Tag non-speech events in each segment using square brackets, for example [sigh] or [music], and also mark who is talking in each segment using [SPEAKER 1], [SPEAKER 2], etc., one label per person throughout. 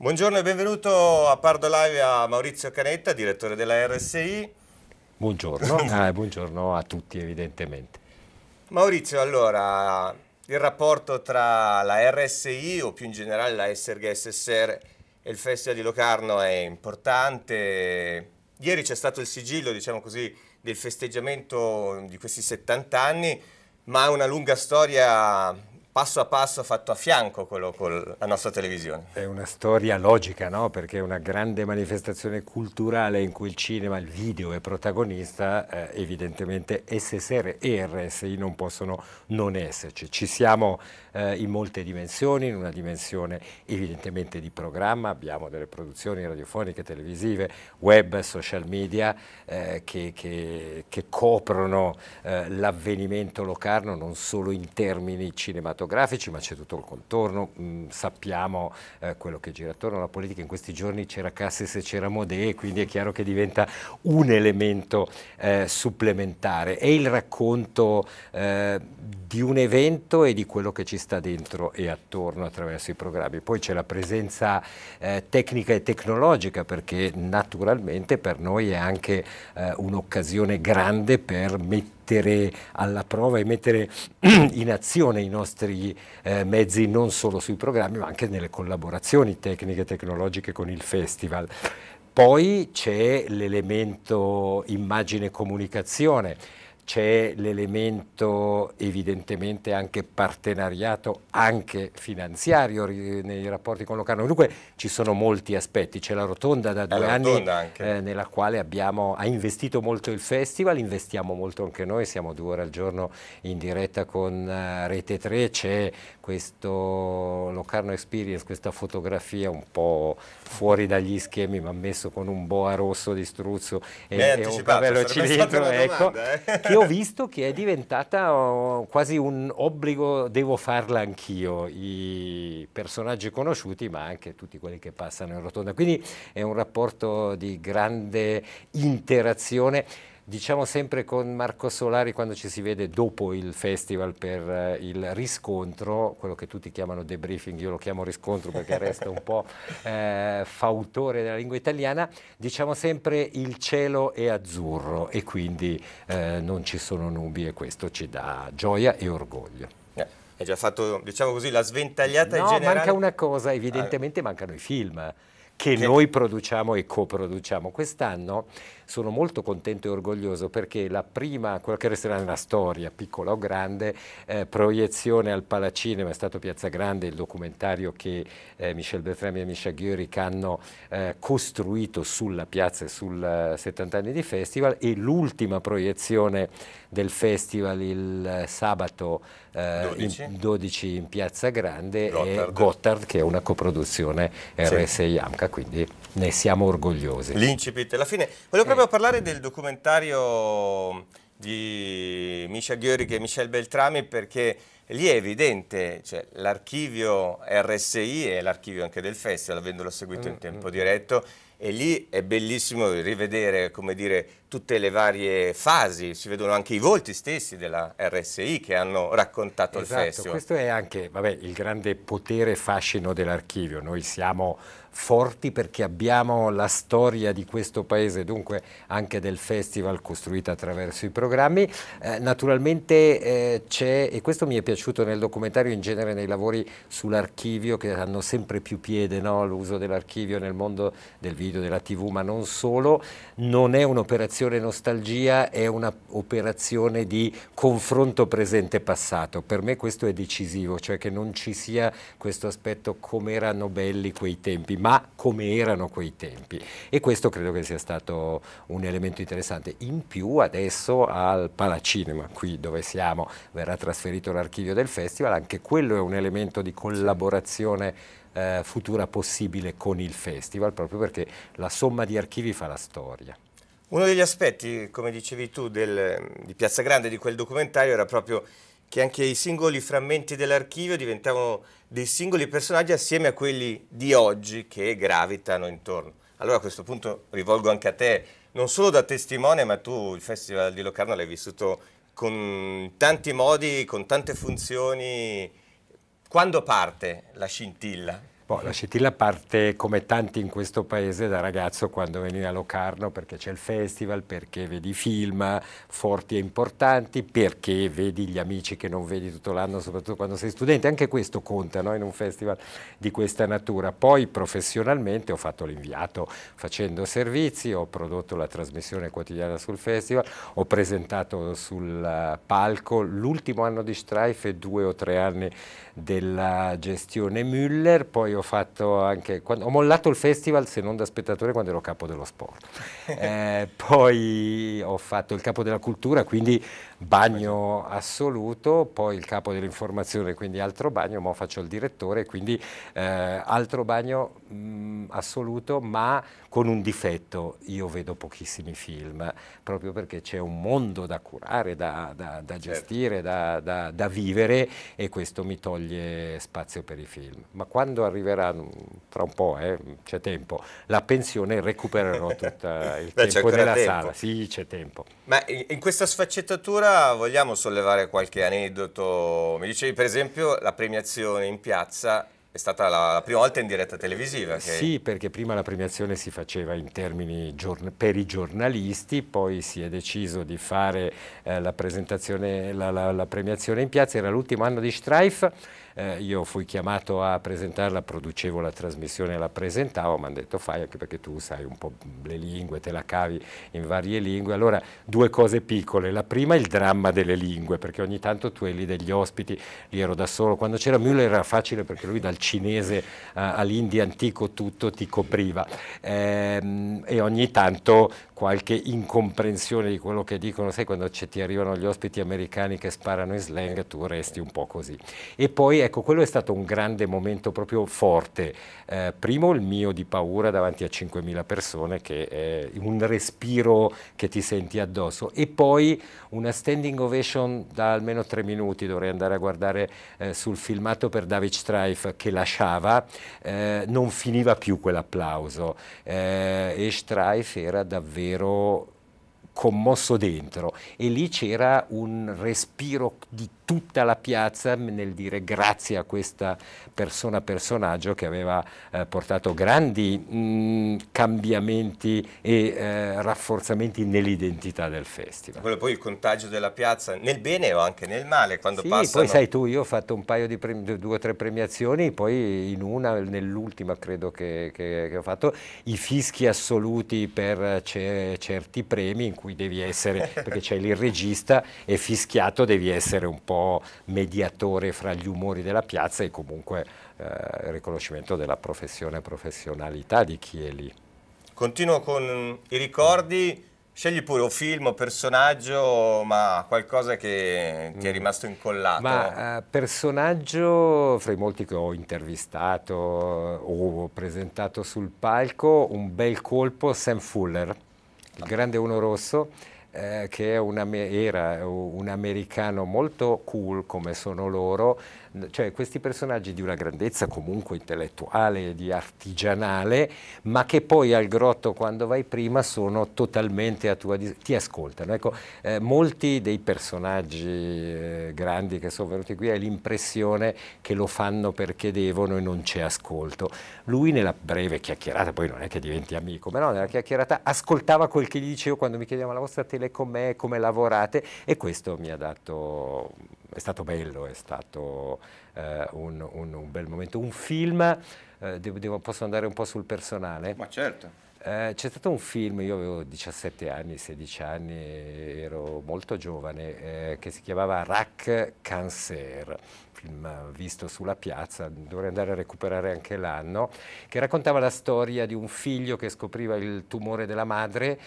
[SPEAKER 1] Buongiorno e benvenuto a Pardo Live a Maurizio Canetta, direttore della RSI.
[SPEAKER 2] Buongiorno, eh, [laughs] buongiorno a tutti evidentemente.
[SPEAKER 1] Maurizio, allora, il rapporto tra la RSI o più in generale la SRG SSR e il Festival di Locarno è importante. Ieri c'è stato il sigillo, diciamo così, del festeggiamento di questi 70 anni, ma una lunga storia passo a passo fatto a fianco quello con la nostra televisione.
[SPEAKER 2] È una storia logica, no? Perché una grande manifestazione culturale in cui il cinema, il video è protagonista, eh, evidentemente SSR e RSI non possono non esserci. Ci siamo eh, in molte dimensioni, in una dimensione evidentemente di programma, abbiamo delle produzioni radiofoniche, televisive, web, social media eh, che, che, che, coprono eh, l'avvenimento locarno non solo in termini cinematografici, cinematografici, ma c'è tutto il contorno, mh, mm, sappiamo eh, quello che gira attorno alla politica, in questi giorni c'era Cassis e c'era Modè, quindi è chiaro che diventa un elemento eh, supplementare, è il racconto eh, di un evento e di quello che ci sta dentro e attorno attraverso i programmi, poi c'è la presenza eh, tecnica e tecnologica perché naturalmente per noi è anche eh, un'occasione grande per mettere mettere alla prova e mettere [clears throat] in azione i nostri eh, mezzi non solo sui programmi ma anche nelle collaborazioni tecniche e tecnologiche con il festival. Poi c'è l'elemento immagine e comunicazione c'è l'elemento evidentemente anche partenariato, anche finanziario nei rapporti con Locarno. Dunque ci sono molti aspetti, c'è la rotonda da due anni eh, nella quale abbiamo, ha investito molto il festival, investiamo molto anche noi, siamo due ore al giorno in diretta con uh, Rete 3, c'è questo Locarno Experience, questa fotografia un po' fuori dagli schemi ma messo con un boa rosso di struzzo e, e un cavello cilindro, ecco, domanda, eh? ho visto che è diventata oh, quasi un obbligo, devo farla anch'io, i personaggi conosciuti ma anche tutti quelli che passano in rotonda. Quindi è un rapporto di grande interazione diciamo sempre con Marco Solari quando ci si vede dopo il festival per eh, il riscontro, quello che tutti chiamano debriefing, io lo chiamo riscontro perché resta un po' [laughs] eh, fautore della lingua italiana, diciamo sempre il cielo è azzurro e quindi eh, non ci sono nubi e questo ci dà gioia e orgoglio. Hai
[SPEAKER 1] eh, già fatto, diciamo così, la sventagliata no, in generale? No, manca una
[SPEAKER 2] cosa, eh. evidentemente ah. mancano i film che, noi produciamo e coproduciamo. Quest'anno sono molto contento e orgoglioso perché la prima, quella che resterà nella storia, piccola o grande, eh, proiezione al Palacinema è stato Piazza Grande, il documentario che eh, Michel Beltrami e Misha Ghiuric hanno eh, costruito sulla piazza e sul 70 eh, anni di festival e l'ultima proiezione del festival il eh, sabato 12. In, 12. in, Piazza Grande Gotthard. è Gotthard che è una coproduzione RSI-AMCA quindi ne siamo orgogliosi. L'incipit, alla fine. Volevo proprio eh. parlare del
[SPEAKER 1] documentario di Misha Gheorghi e Michel Beltrami perché lì è evidente, cioè, l'archivio RSI è l'archivio anche del festival, avendolo seguito in mm, tempo mm. diretto, e lì è bellissimo rivedere dire, tutte le varie fasi, si vedono anche i volti stessi della RSI che hanno raccontato esatto, il festival. Questo
[SPEAKER 2] è anche vabbè, il grande potere e fascino dell'archivio, noi siamo forti perché abbiamo la storia di questo paese, dunque anche del festival costruita attraverso i programmi. Eh, naturalmente eh, c'è, e questo mi è piaciuto nel documentario in genere nei lavori sull'archivio che hanno sempre più piede no? l'uso dell'archivio nel mondo del video, della tv, ma non solo, non è un'operazione nostalgia, è un'operazione di confronto presente-passato. Per me questo è decisivo, cioè che non ci sia questo aspetto come erano belli quei tempi ma come erano quei tempi. E questo credo che sia stato un elemento interessante. In più adesso al Palacinema, qui dove siamo, verrà trasferito l'archivio del festival, anche quello è un elemento di collaborazione eh, futura possibile con il festival, proprio perché la somma di archivi fa la storia.
[SPEAKER 1] Uno degli aspetti, come dicevi tu, del, di Piazza Grande di quel documentario era proprio che anche i singoli frammenti dell'archivio diventavano dei singoli personaggi assieme a quelli di oggi che gravitano intorno. Allora a questo punto rivolgo anche a te, non solo da testimone, ma tu il Festival di Locarno l'hai vissuto con tanti modi, con tante funzioni. Quando parte la scintilla?
[SPEAKER 2] Boh, la scintilla parte come tanti in questo paese da ragazzo quando veniva a Locarno perché c'è il festival, perché vedi film forti e importanti, perché vedi gli amici che non vedi tutto l'anno, soprattutto quando sei studente. Anche questo conta no? in un festival di questa natura. Poi professionalmente ho fatto l'inviato facendo servizi, ho prodotto la trasmissione quotidiana sul festival, ho presentato sul palco l'ultimo anno di Strife e due o tre anni della gestione Müller, poi ho ho fatto anche, quando, ho mollato il festival se non da spettatore quando ero capo dello sport,
[SPEAKER 1] [laughs] eh,
[SPEAKER 2] poi ho fatto il capo della cultura, quindi bagno assoluto, poi il capo dell'informazione, quindi altro bagno, mo faccio il direttore, quindi eh, altro bagno mh, mm, assoluto, ma con un difetto, io vedo pochissimi film, proprio perché c'è un mondo da curare, da, da, da certo. gestire, da, da, vivere e questo mi toglie spazio per i film. Ma quando arriverà, mm, tra un po', eh, c'è tempo, la pensione recupererò tutto [laughs] il Beh, tempo nella tempo. sala, sì c'è tempo.
[SPEAKER 1] Ma in questa sfaccettatura stasera vogliamo sollevare qualche aneddoto. Mi dicevi per esempio la premiazione in piazza è stata la, la, prima volta in diretta televisiva. Che... Sì,
[SPEAKER 2] perché prima la premiazione si faceva in termini per i giornalisti, poi si è deciso di fare eh, la, la, la premiazione in piazza, era l'ultimo anno di Strife eh, io fui chiamato a presentarla, producevo la trasmissione e la presentavo, mi hanno detto fai anche perché tu sai un po' le lingue, te la cavi in varie lingue. Allora due cose piccole, la prima è il dramma delle lingue, perché ogni tanto tu eri lì degli ospiti, lì ero da solo, quando c'era Müller era facile perché lui dal cinese eh, all'india antico tutto ti copriva eh, e ogni tanto qualche incomprensione di quello che dicono, sai quando ti arrivano gli ospiti americani che sparano in slang tu resti un po' così. E poi ecco, quello è stato un grande momento proprio forte, eh, primo il mio di paura davanti a 5.000 persone che è un respiro che ti senti addosso e poi una standing ovation da almeno tre minuti, dovrei andare a guardare eh, sul filmato per David Strife che lasciava, eh, non finiva più quell'applauso eh, e Strife era davvero p e e r o commosso dentro e lì c'era un respiro di tutta la piazza nel dire grazie a questa persona personaggio che aveva eh, portato grandi mh, mm, cambiamenti e eh, rafforzamenti nell'identità del festival.
[SPEAKER 1] Quello poi il contagio della piazza nel bene o anche nel male quando sì, passano. poi sai
[SPEAKER 2] tu io ho fatto un paio di due o tre premiazioni poi in una nell'ultima credo che, che, che, ho fatto i fischi assoluti per eh, certi premi in cui devi essere, perché c'è il regista e fischiato devi essere un po' mediatore fra gli umori della piazza e comunque eh, riconoscimento della professione e professionalità di chi è lì. Continuo con mm, i ricordi. Scegli pure
[SPEAKER 1] un film, un personaggio, ma qualcosa che ti è mm. rimasto incollato. Ma
[SPEAKER 2] eh, personaggio, fra i molti che ho intervistato eh, o presentato sul palco, un bel colpo, Sam Fuller il grande uno rosso eh, che una, era eh, un americano molto cool come sono loro, cioè questi personaggi di una grandezza comunque intellettuale, di artigianale, ma che poi al grotto quando vai prima sono totalmente a tua disposizione, ti ascoltano. Ecco, eh, molti dei personaggi eh, grandi che sono venuti qui hai l'impressione che lo fanno perché devono e non c'è ascolto. Lui nella breve chiacchierata, poi non è che diventi amico, ma no, nella chiacchierata ascoltava quel che gli dicevo quando mi chiedeva la vostra televisione gentile con me, come lavorate e questo mi ha dato, è stato bello, è stato eh, un, un, un, bel momento. Un film, eh, devo, posso andare un po' sul personale? Ma certo. Eh, c'è stato un film, io avevo 17 anni, 16 anni, ero molto giovane, eh, che si chiamava Rack Cancer, film visto sulla piazza, dovrei andare a recuperare anche l'anno, che raccontava la storia di un figlio che scopriva il tumore della madre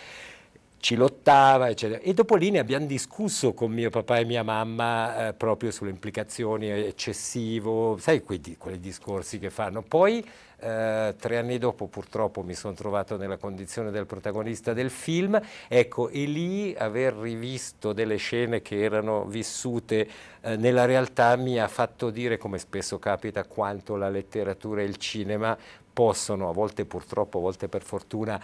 [SPEAKER 2] ci lottava, eccetera. E dopo lì ne abbiamo discusso con mio papà e mia mamma eh, proprio sulle implicazioni eccessivo, sai quei, quei discorsi che fanno. Poi eh, tre anni dopo purtroppo mi sono trovato nella condizione del protagonista del film, ecco, e lì aver rivisto delle scene che erano vissute eh, nella realtà mi ha fatto dire, come spesso capita, quanto la letteratura e il cinema possono, a volte purtroppo, a volte per fortuna,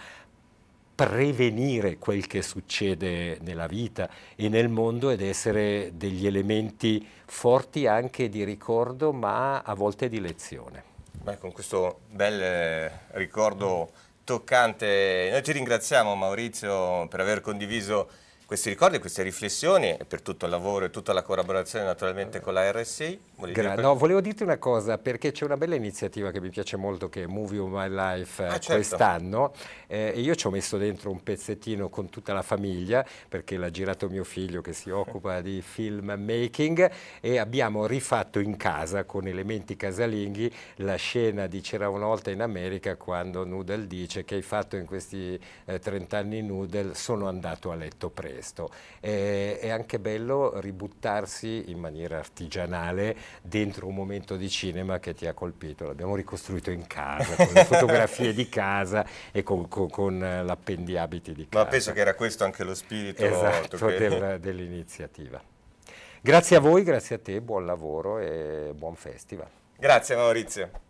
[SPEAKER 2] prevenire quel che succede nella vita e nel mondo ed essere degli elementi forti anche di ricordo ma a volte di lezione.
[SPEAKER 1] Beh, con questo bel eh, ricordo toccante noi ti ringraziamo Maurizio per aver condiviso questi ricordi, queste riflessioni per tutto il lavoro e tutta la collaborazione naturalmente con la RSI. Gra- no,
[SPEAKER 2] volevo dirti una cosa perché c'è una bella iniziativa che mi piace molto che è Movie of My Life eh, ah, certo. quest'anno eh, io ci ho messo dentro un pezzettino con tutta la famiglia perché l'ha girato mio figlio che si [laughs] occupa di filmmaking e abbiamo rifatto in casa con elementi casalinghi la scena di C'era una volta in America quando Noodle dice che hai fatto in questi eh, 30 anni Noodle sono andato a letto preso questo. Eh, è anche bello ributtarsi in maniera artigianale dentro un momento di cinema che ti ha colpito, l'abbiamo ricostruito in casa, con le fotografie di casa e con, con, con eh, l'appendiabiti di casa. Ma penso che
[SPEAKER 1] era questo anche lo
[SPEAKER 2] spirito esatto, del, dell'iniziativa. Grazie a voi, grazie a te, buon lavoro e buon festival.
[SPEAKER 1] Grazie Maurizio.